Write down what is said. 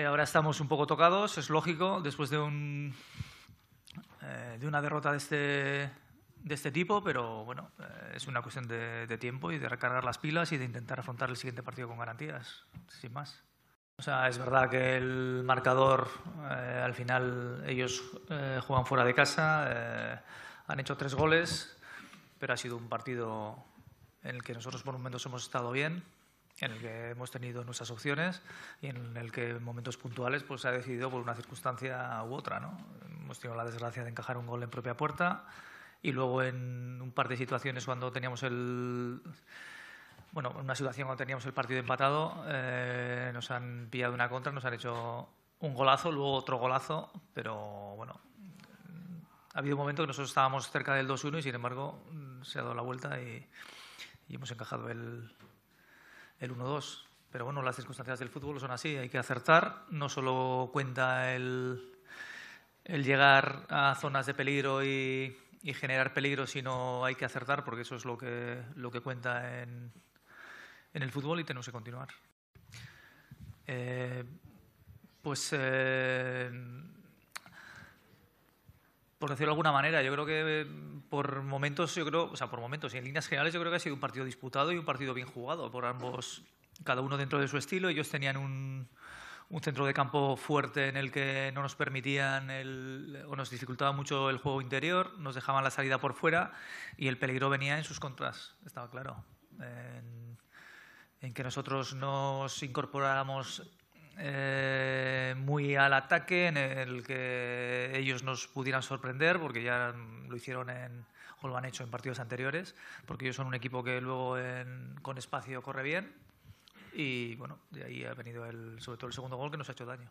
ahora estamos un poco tocados, es lógico, después de, un, eh, de una derrota de este, de este tipo, pero bueno, eh, es una cuestión de, tiempo y de recargar las pilas y de intentar afrontar el siguiente partido con garantías, sin más. O sea, es verdad que el marcador, eh, al final ellos juegan fuera de casa, han hecho tres goles, pero ha sido un partido en el que nosotros por momentos hemos estado bien, en el que hemos tenido nuestras opciones y en el que en momentos puntuales pues, se ha decidido por una circunstancia u otra. ¿no? Hemos tenido la desgracia de encajar un gol en propia puerta y luego en un par de situaciones cuando teníamos el... Bueno, una situación cuando teníamos el partido empatado, eh, nos han pillado una contra, nos han hecho un golazo, luego otro golazo, pero bueno, ha habido un momento que nosotros estábamos cerca del 2-1 y sin embargo se ha dado la vuelta y hemos encajado el, el 1-2. Pero bueno, las circunstancias del fútbol son así, hay que acertar. No solo cuenta el, llegar a zonas de peligro y, generar peligro, sino hay que acertar, porque eso es lo que, lo que cuenta en, en el fútbol y tenemos que continuar. Eh, pues, eh, por decirlo de alguna manera, yo creo que por momentos, yo creo, o sea, por momentos y en líneas generales, yo creo que ha sido un partido disputado y un partido bien jugado por ambos, cada uno dentro de su estilo. Ellos tenían un, centro de campo fuerte en el que no nos permitían el, o nos dificultaba mucho el juego interior, nos dejaban la salida por fuera y el peligro venía en sus contras, estaba claro. En, en que nosotros nos incorporáramos eh, muy al ataque en el que ellos nos pudieran sorprender, porque ya lo hicieron en, o lo han hecho en partidos anteriores, porque ellos son un equipo que luego con espacio corre bien. Y bueno, de ahí ha venido el, sobre todo el segundo gol que nos ha hecho daño.